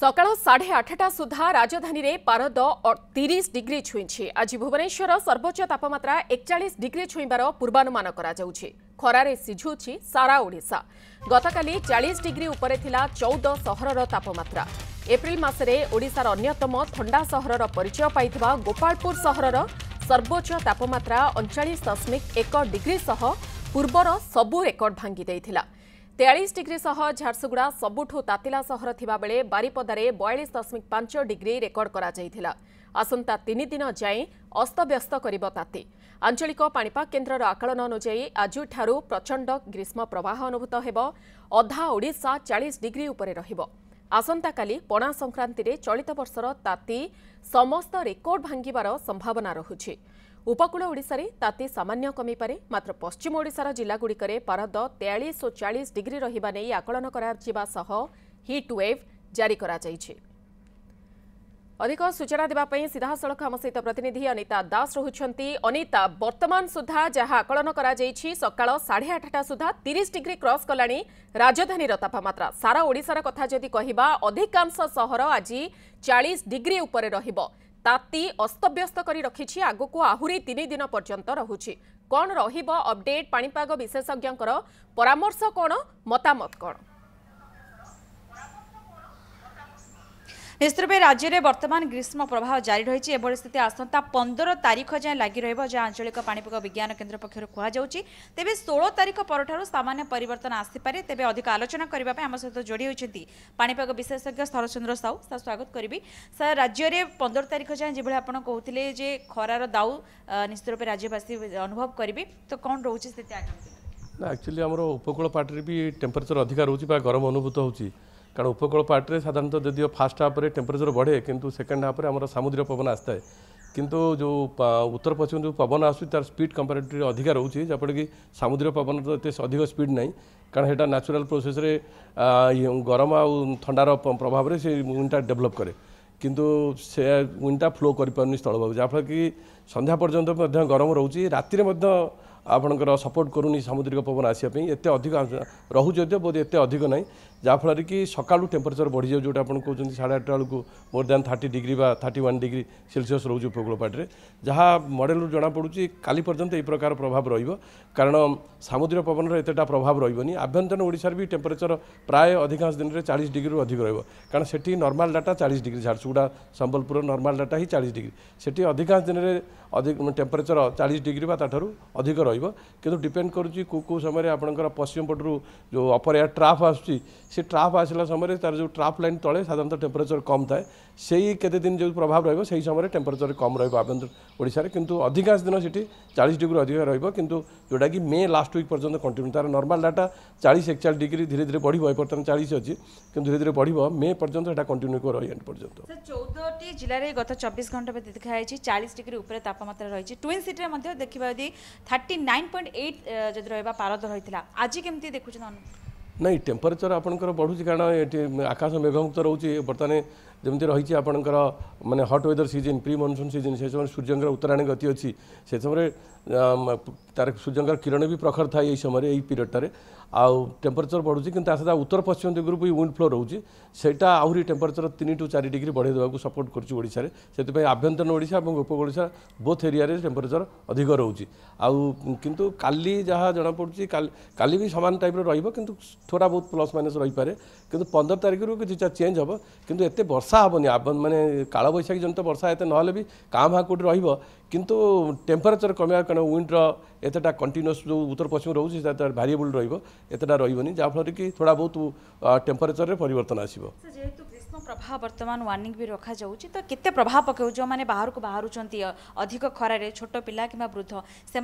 ସକାଳ ସାଢ଼େ ଆଠଟା ସୁଦ୍ଧା ରାଜଧାନୀରେ ପାରଦ ତିରିଶ ଡିଗ୍ରୀ ଛୁଇଁଛି ଆଜି ଭୁବନେଶ୍ୱର ସର୍ବୋଚ୍ଚ ତାପମାତ୍ରା ଏକଚାଳିଶ ଡିଗ୍ରୀ ଛୁଇଁବାର ପୂର୍ବାନୁମାନ କରାଯାଉଛି ଖରାରେ ସିଝୁଛି ସାରା ଓଡ଼ିଶା ଗତକାଲି ଚାଳିଶ ଡିଗ୍ରୀ ଉପରେ ଥିଲା ଚଉଦ ସହରର ତାପମାତ୍ରା ଏପ୍ରିଲ ମାସରେ ଓଡ଼ିଶାର ଅନ୍ୟତମ ଥଣ୍ଡା ସହରର ପରିଚୟ ପାଇଥିବା ଗୋପାଳପୁର ସହରର ସର୍ବୋଚ୍ଚ ତାପମାତ୍ରା ଅଣଚାଳିଶ ଦଶମିକ ଏକ ଡିଗ୍ରୀ ସହ ପୂର୍ବର ସବୁ ରେକର୍ଡ ଭାଙ୍ଗି ଦେଇଥିଲା ତେୟାଳିଶ ଡିଗ୍ରୀ ସହ ଝାରସୁଗୁଡ଼ା ସବୁଠୁ ତାତିଲା ସହର ଥିବାବେଳେ ବାରିପଦାରେ ବୟାଳିଶ ଦଶମିକ ପାଞ୍ଚ ଡିଗ୍ରୀ ରେକର୍ଡ କରାଯାଇଥିଲା ଆସନ୍ତା ତିନି ଦିନ ଯାଏଁ ଅସ୍ତବ୍ୟସ୍ତ କରିବ ତାତି ଆଞ୍ଚଳିକ ପାଣିପାଗ କେନ୍ଦ୍ରର ଆକଳନ ଅନୁଯାୟୀ ଆଜିଠାରୁ ପ୍ରଚଣ୍ଡ ଗ୍ରୀଷ୍ମ ପ୍ରବାହ ଅନୁଭୂତ ହେବ ଅଧା ଓଡ଼ିଶା ଚାଳିଶ ଡିଗ୍ରୀ ଉପରେ ରହିବ ଆସନ୍ତାକାଲି ପଣା ସଂକ୍ରାନ୍ତିରେ ଚଳିତ ବର୍ଷର ତାତି ସମସ୍ତ ରେକର୍ଡ ଭାଙ୍ଗିବାର ସମ୍ଭାବନା ଉପକୂଳ ଓଡ଼ିଶାରେ ତାତି ସାମାନ୍ୟ କମିପାରେ ମାତ୍ର ପଶ୍ଚିମ ଓଡ଼ିଶାର ଜିଲ୍ଲାଗୁଡ଼ିକରେ ପାରଦ ତେୟାଳିଶ ଓ ଚାଳିଶ ଡିଗ୍ରୀ ରହିବା ନେଇ ଆକଳନ କରାଯିବା ସହ ହିଟ୍ ୱେଭ୍ ଜାରି କରାଯାଇଛି ଅଧିକ ସୂଚନା ଦେବା ପାଇଁ ସିଧାସଳଖ ଆମ ସହିତ ପ୍ରତିନିଧି ଅନିତା ଦାସ ରହୁଛନ୍ତି ଅନିତା ବର୍ତ୍ତମାନ ସୁଦ୍ଧା ଯାହା ଆକଳନ କରାଯାଇଛି ସକାଳ ସାଢ଼େ ଆଠଟା ସୁଦ୍ଧା ତିରିଶ ଡିଗ୍ରୀ କ୍ରସ୍ କଲାଣି ରାଜଧାନୀର ତାପମାତ୍ରା ସାରା ଓଡ଼ିଶାର କଥା ଯଦି କହିବା ଅଧିକାଂଶ ସହର ଆଜି ଚାଳିଶ ଡିଗ୍ରୀ ଉପରେ ରହିବ ତାତି ଅସ୍ତବ୍ୟସ୍ତ କରି ରଖିଛି ଆଗକୁ ଆହୁରି ତିନି ଦିନ ପର୍ଯ୍ୟନ୍ତ ରହୁଛି କ'ଣ ରହିବ ଅପଡେଟ୍ ପାଣିପାଗ ବିଶେଷଜ୍ଞଙ୍କର ପରାମର୍ଶ କ'ଣ ମତାମତ କ'ଣ ନିଶ୍ଚିତ ରାଜ୍ୟରେ ବର୍ତ୍ତମାନ ଗ୍ରୀଷ୍ମ ପ୍ରଭାବ ଜାରି ରହିଛି ଏଭଳି ସ୍ଥିତି ଆସନ୍ତା ପନ୍ଦର ତାରିଖ ଯାଏଁ ଲାଗି ରହିବ ଯାହା ଆଞ୍ଚଳିକ ପାଣିପାଗ ବିଜ୍ଞାନ କେନ୍ଦ୍ର ପକ୍ଷରୁ କୁହାଯାଉଛି ତେବେ ଷୋହଳ ତାରିଖ ପରଠାରୁ ସାମାନ୍ୟ ପରିବର୍ତ୍ତନ ଆସିପାରେ ତେବେ ଅଧିକ ଆଲୋଚନା କରିବା ପାଇଁ ଆମ ସହିତ ଯୋଡ଼ି ହୋଇଛନ୍ତି ପାଣିପାଗ ବିଶେଷଜ୍ଞ ସରଚନ୍ଦ୍ର ସାହୁ ସାର୍ ସ୍ୱାଗତ କରିବି ସାର୍ ରାଜ୍ୟରେ ପନ୍ଦର ତାରିଖ ଯାଏଁ ଯେଭଳି ଆପଣ କହୁଥିଲେ ଯେ ଖରାର ଦାଉ ନିଶ୍ଚିତ ରୂପେ ରାଜ୍ୟବାସୀ ଅନୁଭବ କରିବେ ତ କ'ଣ ରହୁଛି ସ୍ଥିତି ଆଗାମୀ ନା ଆକ୍ଚୁଆଲି ଆମର ଉପକୂଳ ପାର୍ଟରେ ବି ଟେମ୍ପରେଚର୍ ଅଧିକା ରହୁଛି ବା ଗରମ ଅନୁଭୂତ ହେଉଛି କାରଣ ଉପକୂଳ ପାର୍ଟରେ ସାଧାରଣତଃ ଯଦିଓ ଫାର୍ଷ୍ଟ ହାଫ୍ରେ ଟେମ୍ପରେଚର୍ ବଢ଼େ କିନ୍ତୁ ସେକେଣ୍ଡ ହାଫ୍ରେ ଆମର ସାମୁଦ୍ରିକ ପବନ ଆସିଥାଏ କିନ୍ତୁ ଯେଉଁ ଉତ୍ତର ପଶ୍ଚିମ ଯେଉଁ ପବନ ଆସୁଛି ତା'ର ସ୍ପିଡ଼ କମ୍ପାରେଟିଭ୍ ଅଧିକା ରହୁଛି ଯାହାଫଳରେ କି ସାମୁଦ୍ରିକ ପବନର ଏତେ ଅଧିକ ସ୍ପିଡ଼ ନାହିଁ କାରଣ ସେଇଟା ନ୍ୟାଚୁରାଲ ପ୍ରୋସେସ୍ରେ ଗରମ ଆଉ ଥଣ୍ଡାର ପ୍ରଭାବରେ ସେ ୱିଣ୍ଡଟା ଡେଭଲପ୍ କରେ କିନ୍ତୁ ସେ ୱିଣ୍ଡଟା ଫ୍ଲୋ କରିପାରୁନି ସ୍ଥଳଭାବ ଯାହାଫଳରେ କି ସନ୍ଧ୍ୟା ପର୍ଯ୍ୟନ୍ତ ମଧ୍ୟ ଗରମ ରହୁଛି ରାତିରେ ମଧ୍ୟ ଆପଣଙ୍କର ସପୋର୍ଟ କରୁନି ସାମୁଦ୍ରିକ ପବନ ଆସିବା ପାଇଁ ଏତେ ଅଧିକ ରହୁଛି ଯଦିଓ ବୋଧ ଏତେ ଅଧିକ ନାହିଁ ଯାହାଫଳରେ କି ସକାଳୁ ଟେମ୍ପରେଚର ବଢ଼ିଯାଉଛି ଯେଉଁଟା ଆପଣ କହୁଛନ୍ତି ସାଢ଼େ ଆଠଟା ବେଳକୁ ମୋର୍ ଦେନ୍ ଥାର୍ଟି ଡିଗ୍ରୀ ବା ଥାର୍ଟି ୱାନ୍ ଡିଗ୍ରୀ ସେଲସିୟସ୍ ରହୁଛି ଉପକୂଳପାଟରେ ଯାହା ମଡ଼େଲରୁ ଜଣାପଡ଼ୁଛି କାଲି ପର୍ଯ୍ୟନ୍ତ ଏହି ପ୍ରକାର ପ୍ରଭାବ ରହିବ କାରଣ ସାମୁଦ୍ରିକ ପବନର ଏତେଟା ପ୍ରଭାବ ରହିବନି ଆଭ୍ୟନ୍ତରୀଣ ଓଡ଼ିଶାରେ ବି ଟେମ୍ପରେଚର ପ୍ରାୟ ଅଧିକାଂଶ ଦିନରେ ଚାଳିଶ ଡିଗ୍ରୀରୁ ଅଧିକ ରହିବ କାରଣ ସେଠି ନର୍ମାଲ୍ ଡାଟା ଚାଳିଶ ଡିଗ୍ରୀ ଝାରସୁଗୁଡ଼ା ସମ୍ବଲପୁରର ନର୍ମାଲ୍ ଡାଟା ହିଁ ଚାଳିଶ ଡିଗ୍ରୀ ସେଠି ଅଧିକାଂଶ ଦିନରେ ଅଧିକ ଟେମ୍ପରେଚର ଚାଳିଶ ଡିଗ୍ରୀ ବା ତା'ଠାରୁ ଅଧିକ ରହିବ ରହିବ କିନ୍ତୁ ଡିପେଣ୍ଡ କରୁଛି କେଉଁ କେଉଁ ସମୟରେ ଆପଣଙ୍କର ପଶ୍ଚିମ ପଟରୁ ଯେଉଁ ଅପର ଏୟାର ଟ୍ରାଫ୍ ଆସୁଛି ସେ ଟ୍ରାଫ୍ ଆସିଲା ସମୟରେ ତା'ର ଯେଉଁ ଟ୍ରାଫ୍ ଲାଇନ୍ ତଳେ ସାଧାରଣତଃ ଟେମ୍ପରେଚର କମ୍ ଥାଏ ସେଇ କେତେ ଦିନ ଯେଉଁ ପ୍ରଭାବ ରହିବ ସେହି ସମୟରେ ଟେମ୍ପରେଚର କମ୍ ରହିବ ଆଭ୍ୟନ୍ତର ଓଡ଼ିଶାରେ କିନ୍ତୁ ଅଧିକାଂଶ ଦିନ ସେଠି ଚାଳିଶ ଡିଗ୍ରୀ ଅଧିକ ରହିବ କିନ୍ତୁ ଯେଉଁଟାକି ମେ ଲାଷ୍ଟ ୱିକ୍ ପର୍ଯ୍ୟନ୍ତ କଣ୍ଟିନ୍ୟୁ ତା'ର ନର୍ମାଲ୍ ଡାଟା ଚାଳିଶ ଏକଚାଳିଶ ଡିଗ୍ରୀ ଧୀରେ ଧୀରେ ବଢ଼ିବ ଏ ବର୍ତ୍ତମାନ ଚାଳିଶ ଅଛି କିନ୍ତୁ ଧୀରେ ଧୀରେ ବଢ଼ିବ ମେ ପର୍ଯ୍ୟନ୍ତ ସେଟା କଣ୍ଟିନ୍ୟୁ ରହି ଏଣ୍ଡ ପର୍ଯ୍ୟନ୍ତ ଚଉଦଟି ଜିଲ୍ଲାରେ ଗତ ଚବିଶ ଘଣ୍ଟା ଦେଖା ହେଇଛି ଚାଳିଶ ଡିଗ୍ରୀ ଉପରେ ତାପମାତ୍ରା ରହିଛି ଟ୍ୱିନ୍ ସିଟିରେ ମଧ୍ୟ ଦେଖିବା ଯଦି ଥାର୍ଟି आज कारण आपण आकाश मेघमुक्त बर्तमान ଯେମିତି ରହିଛି ଆପଣଙ୍କର ମାନେ hot weather season pre monsoon season ସେ ସମୟରେ ସୂର୍ଯ୍ୟଙ୍କର ଉତ୍ତରାୟଣ ଗତି ଅଛି ସେ ସମୟରେ ତାର ସୂର୍ଯ୍ୟଙ୍କର କିରଣ ବି ପ୍ରଖର ଥାଏ ଏହି ସମୟରେ ଏହି ପିରିୟଡ଼ଟାରେ ଆଉ ଟେମ୍ପରେଚର ବଢ଼ୁଛି କିନ୍ତୁ ତା ସହିତ ଉତ୍ତର ପଶ୍ଚିମ ଦିଗରୁ ବି ୱିଣ୍ଡ ଫ୍ଲୋ ରହୁଛି ସେଇଟା ଆହୁରି ଟେମ୍ପରେଚର ତିନି ଟୁ ଚାରି ଡିଗ୍ରୀ ବଢ଼େଇ ଦେବାକୁ ସପୋର୍ଟ କରୁଛି ଓଡ଼ିଶାରେ ସେଥିପାଇଁ ଆଭ୍ୟନ୍ତରୀଣ ଓଡ଼ିଶା ଏବଂ ଉପକୂଳ ଓଡ଼ିଶା ବୋଥ୍ ଏରିଆରେ ଟେମ୍ପରେଚର ଅଧିକ ରହୁଛି ଆଉ କିନ୍ତୁ କାଲି ଯାହା ଜଣାପଡ଼ୁଛି କାଲି ବି ସମାନ ଟାଇପ୍ର ରହିବ କିନ୍ତୁ ଥୋଡ଼ା ବହୁତ ପ୍ଲସ୍ ମାଇନସ୍ ରହିପାରେ କିନ୍ତୁ ପନ୍ଦର ତାରିଖରୁ କିଛି ଚେଞ୍ଜ ହେବ କିନ୍ତୁ ଏତେ ବର୍ଷା ବର୍ଷା ହେବନି ମାନେ କାଳବୈଶାଖୀ ଜନିତ ବର୍ଷା ଏତେ ନହେଲେ ବି କାଁ ଭାଁ କେଉଁଠି ରହିବ କିନ୍ତୁ ଟେମ୍ପରେଚର କମିବା କାରଣ ୱିଣ୍ଡର ଏତେଟା କଣ୍ଟିନ୍ୟୁଅସ୍ ଯେଉଁ ଉତ୍ତର ପଶ୍ଚିମ ରହୁଛି ସେଟା ଭାରିଏବୁଲ୍ ରହିବ ଏତେଟା ରହିବନି ଯାହାଫଳରେ କି ଥୋଡ଼ା ବହୁତ ଟେମ୍ପରେଚରରେ ପରିବର୍ତ୍ତନ ଆସିବ प्रभाव बर्तमान वार्निंग भी रखा जाऊँच तो के प्रभाव पकाऊ जो मैंने बाहर को बाहर अधिक खरारे छोट पा कि वृद्ध से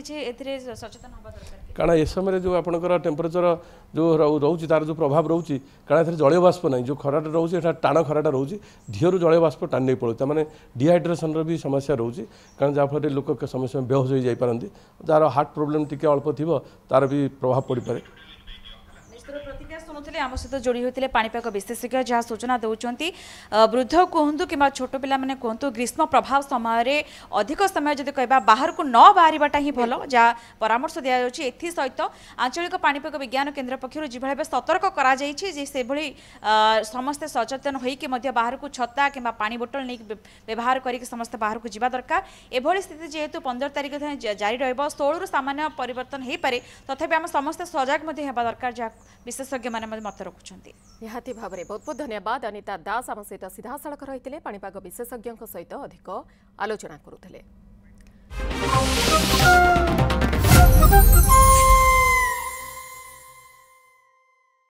किसी सचेतन कारण ए समय जो आप टेम्परेचर जो रोचे तार जो प्रभाव रोचे कारण एथे ना जो खराटा रोचे टाण खराटा रोचे धीरू जलय बाष्प टाणी पड़े मैंने डिहाइड्रेसन भी समस्या रोचे कारण जहाँफल लोक समय समय बेहोश हो जापारती जार हार्ट प्रोब्लेम टी अल्प थी तार भी प्रभाव पड़ पड़पे ଥିଲେ ଆମ ସହିତ ଯୋଡ଼ି ହୋଇଥିଲେ ପାଣିପାଗ ବିଶେଷଜ୍ଞ ଯାହା ସୂଚନା ଦେଉଛନ୍ତି ବୃଦ୍ଧ କୁହନ୍ତୁ କିମ୍ବା ଛୋଟ ପିଲାମାନେ କୁହନ୍ତୁ ଗ୍ରୀଷ୍ମ ପ୍ରଭାବ ସମୟରେ ଅଧିକ ସମୟ ଯଦି କହିବା ବାହାରକୁ ନ ବାହାରିବାଟା ହିଁ ଭଲ ଯାହା ପରାମର୍ଶ ଦିଆଯାଉଛି ଏଥିସହିତ ଆଞ୍ଚଳିକ ପାଣିପାଗ ବିଜ୍ଞାନ କେନ୍ଦ୍ର ପକ୍ଷରୁ ଯେଭଳି ଭାବେ ସତର୍କ କରାଯାଇଛି ଯେ ସେଭଳି ସମସ୍ତେ ସଚେତନ ହୋଇକି ମଧ୍ୟ ବାହାରକୁ ଛତା କିମ୍ବା ପାଣି ବୋଟଲ ନେଇକି ବ୍ୟବହାର କରିକି ସମସ୍ତେ ବାହାରକୁ ଯିବା ଦରକାର ଏଭଳି ସ୍ଥିତି ଯେହେତୁ ପନ୍ଦର ତାରିଖ ଯାଏଁ ଜାରି ରହିବ ଷୋହଳରୁ ସାମାନ୍ୟ ପରିବର୍ତ୍ତନ ହୋଇପାରେ ତଥାପି ଆମେ ସମସ୍ତେ ସଜାଗ ମଧ୍ୟ ହେବା ଦରକାର ଯାହା ବିଶେଷଜ୍ଞମାନେ ଚ୍ୟାନେଲ ମତ ରଖୁଛନ୍ତି ନିହାତି ଭାବରେ ବହୁତ ବହୁତ ଧନ୍ୟବାଦ ଅନିତା ଦାସ ଆମ ସହିତ ସିଧାସଳଖ ରହିଥିଲେ ପାଣିପାଗ ବିଶେଷଜ୍ଞଙ୍କ ସହିତ ଅଧିକ ଆଲୋଚନା କରୁଥିଲେ